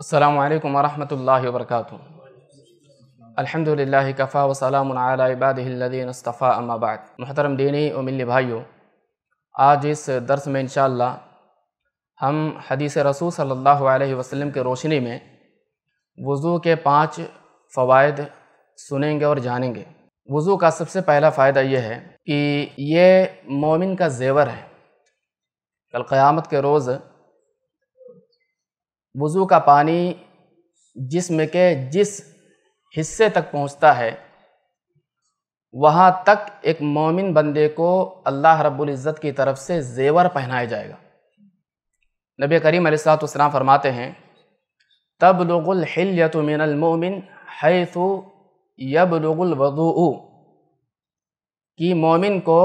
अल्लाम वरहमल वर्क अलहमदिल्ला कफ़ा वसलाम इबादीनस्तफ़ा अम्माबाद महतरम दीनी उमिल भाइयों आज इस दर्स में इन हम हदीस रसूल सल्लल्लाहु अलैहि वसल्लम की रोशनी में वज़ू के पांच फ़वाद सुनेंगे और जानेंगे वज़ू का सबसे पहला फ़ायदा यह है कि ये मोमिन का जेवर है कल क़यामत के रोज़ वज़ू का पानी जिसम के जिस हिस्से तक पहुँचता है वहाँ तक एक मोमिन बंदे को अल्लाह रब्बुल इज़्ज़त की तरफ से जेवर पहनाया जाएगा नबी करीम अलैहिस्सलाम फरमाते हैं तब लोगुलहिलत मिनलमोमिन हैसु यब लोगुलवज़ू कि मोमिन को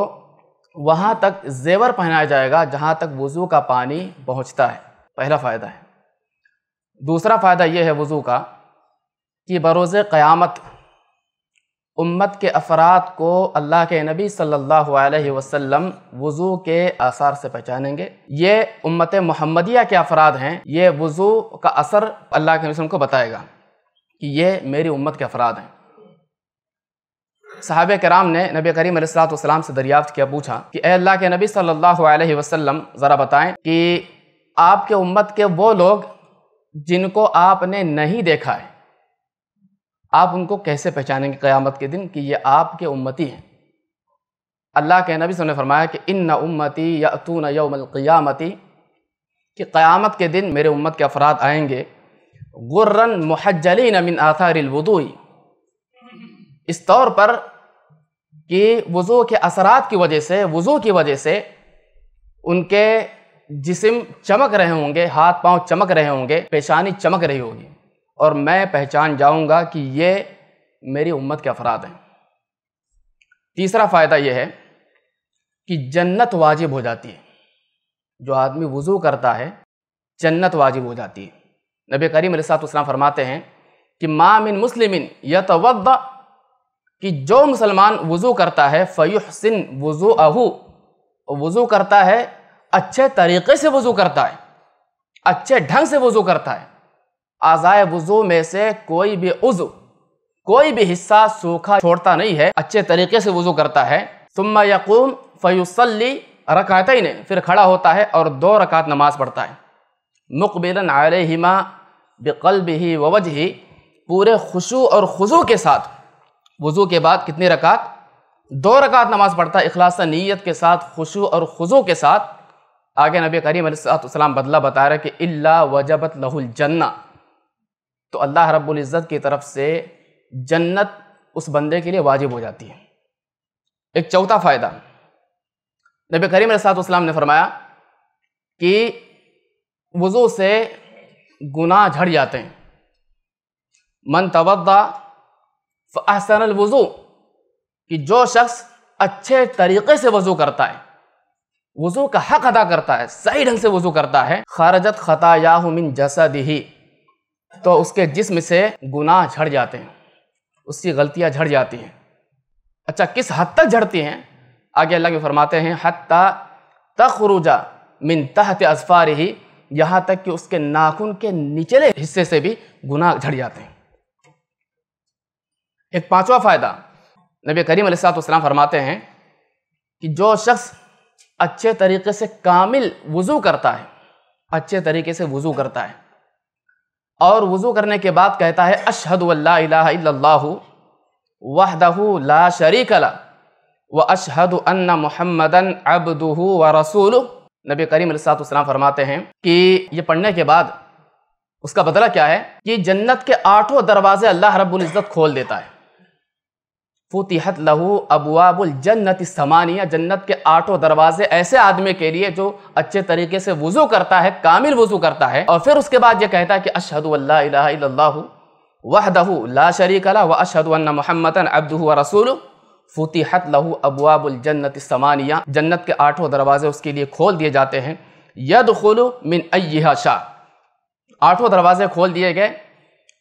वहाँ तक जेवर पहनाया जाएगा जहाँ तक वज़ू का पानी पहुँचता है पहला फ़ायदा है दूसरा फ़ायदा यह है वज़ू का कि बरोज़ क़यामत उम्मत के अफराद को अल्लाह के नबी सल्लल्लाहु अलैहि वसल्लम वज़ू के आसार से पहचानेंगे ये उम्मत महमदिया के अफराद हैं ये वज़ू का असर अल्लाह के नबी को बताएगा कि ये मेरी उम्मत के अफराद हैं साहब कराम ने नबी करीम सलाम से दरियाफ्त किया पूछा कि अल्लाह के नबी सल्लल्लाहु अलैहि वसल्लम ज़रा बताएं कि आपके उम्मत के वो लोग जिनको आपने नहीं देखा है आप उनको कैसे पहचानेंगे क़यामत के दिन कि ये आपके उम्मती हैं अल्लाह के नबी ने फरमाया कि इन न उम्मती न यौमलक़ियामती कि क़यामत के दिन मेरे उम्मत के अफराद आएंगे गुर्रन महजली नमिन आथारवदूई इस तौर पर कि वज़ू के असरात की वजह से वज़ू की वजह से उनके जिसम चमक रहे होंगे हाथ पांव चमक रहे होंगे पेशानी चमक रही होगी और मैं पहचान जाऊंगा कि ये मेरी उम्मत के अफराद हैं तीसरा फ़ायदा यह है कि जन्नत वाजिब हो जाती है जो आदमी वज़ू करता है जन्नत वाजिब हो जाती है नबी करीम सातम फरमाते हैं कि मामिन मुस्लिम या तो कि जो मुसलमान वज़ू करता है फ़युहसिन वज़ू अहू वज़ू करता है अच्छे तरीके से वज़ू करता है अच्छे ढंग से वज़ू करता है आज़ाए वज़ू में से कोई भी उजू कोई भी हिस्सा सूखा छोड़ता नहीं है अच्छे तरीके से वज़ू करता है सुम्मा यकूम फ़युसली ही ने फिर खड़ा होता है और दो रकात नमाज़ पढ़ता है मुकबिलन आलिमा बकल्ब ही ववज ही पूरे खुशू और खुजू के साथ वज़ू के बाद कितनी रकात दो रकात नमाज़ पढ़ता है अखलास नीयत के साथ खुशू और खुजू के साथ आगे नबी करीम सलाम बदला बता रहे कि इल्ला वजबत लहुल जन्ना तो अल्लाह रब्बुल इज़्ज़त की तरफ से जन्नत उस बंदे के लिए वाजिब हो जाती है एक चौथा फ़ायदा नबी करीम सलाम ने फरमाया कि वज़ू से गुनाह झड़ जाते हैं मन तवदा फ़सन वज़ू कि जो शख्स अच्छे तरीके से वज़ू करता है वज़ू का हक अदा करता है सही ढंग से वज़ू करता है खारजत खतायाह जैसा जसदही तो उसके जिस्म से गुनाह झड़ जाते हैं उसकी गलतियाँ झड़ जाती हैं अच्छा किस हद तक झड़ती हैं आगे अल्लाह के फरमाते हैं हत्ता तखरुजा मिन तहत अजफार ही यहाँ तक कि उसके नाखून के निचले हिस्से से भी गुनाह झड़ जाते हैं एक पांचवा फ़ायदा नबी करीम सात फरमाते हैं कि जो शख्स अच्छे तरीके से कामिल वज़ू करता है अच्छे तरीके से वज़ू करता है और वज़ू करने के बाद कहता है अशहद वहदह ला शरीक ला व अशहद अन्ना मुहम्मदन अबदहू व रसूल नबी करीम सातम फरमाते हैं कि ये पढ़ने के बाद उसका बदला क्या है कि जन्नत के आठों दरवाजे अल्लाह रब्बुल इज़्ज़त खोल देता है फुतिहत लहू अबुआबुल जन्नत समानिया जन्नत के आठों दरवाजे ऐसे आदमी के लिए जो अच्छे तरीके से वज़ू करता है कामिल वज़ू करता है और फिर उसके बाद ये कहता है कि अशहदु वहद ला शरीक अला व अशहदन महमदन अब्दू व रसूल फुतिहत लहू अबुआबुल जन्नत समानिया जन्नत के आठों दरवाजे उसके लिए खोल दिए जाते हैं यद खुल मिन अयहा शाह आठों दरवाजे खोल दिए गए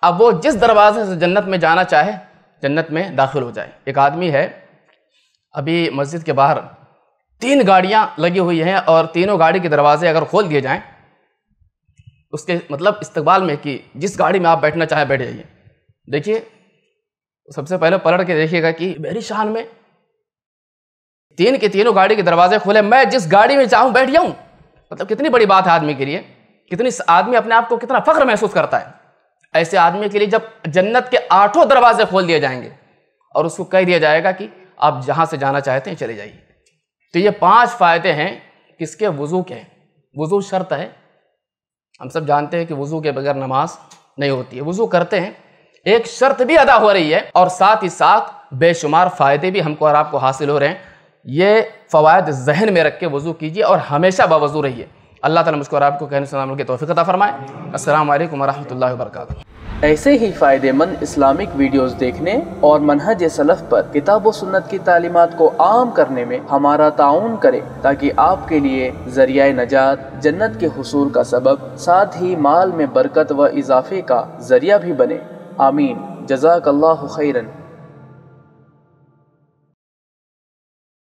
अब वो जिस दरवाजे से जन्नत में जाना चाहे जन्नत में दाखिल हो जाए एक आदमी है अभी मस्जिद के बाहर तीन गाड़ियाँ लगी हुई हैं और तीनों गाड़ी के दरवाजे अगर खोल दिए जाएँ उसके मतलब इस्तकबाल में कि जिस गाड़ी में आप बैठना चाहें बैठ जाइए देखिए सबसे पहले पलट के देखिएगा कि मेरी शान में तीन के तीनों गाड़ी के दरवाजे खोले मैं जिस गाड़ी में चाहूँ बैठ जाऊँ मतलब कितनी बड़ी बात है आदमी के लिए कितनी आदमी अपने आप को कितना फ़ख्र महसूस करता है ऐसे आदमी के लिए जब जन्नत के आठों दरवाजे खोल दिए जाएंगे और उसको कह दिया जाएगा कि आप जहाँ से जाना चाहते हैं चले जाइए तो ये पांच फ़ायदे हैं किसके वज़ू के हैं वज़ू शर्त है हम सब जानते हैं कि वज़ू के बगैर नमाज नहीं होती है वज़ू करते हैं एक शर्त भी अदा हो रही है और साथ ही साथ बेशुमार फ़ायदे भी हमको और आपको हासिल हो रहे हैं ये फ़वाद जहन में रख के वज़ू कीजिए और हमेशा बावज़ू रहिए अल्लाह तला मुझको और आपको कहने सलाम के तोफ़ी अता फ़रमाए असल वरह वरक ऐसे ही फ़ायदेमंद इस्लामिक वीडियोस देखने और मनहज सलफ़ पर किताब व सुन्नत की तालीमत को आम करने में हमारा ताउन करें ताकि आपके लिए ज़रिया नजात जन्नत के हसूल का सबब साथ ही माल में बरकत व इजाफे का ज़रिया भी बने आमीन जजाकल्ला खैरन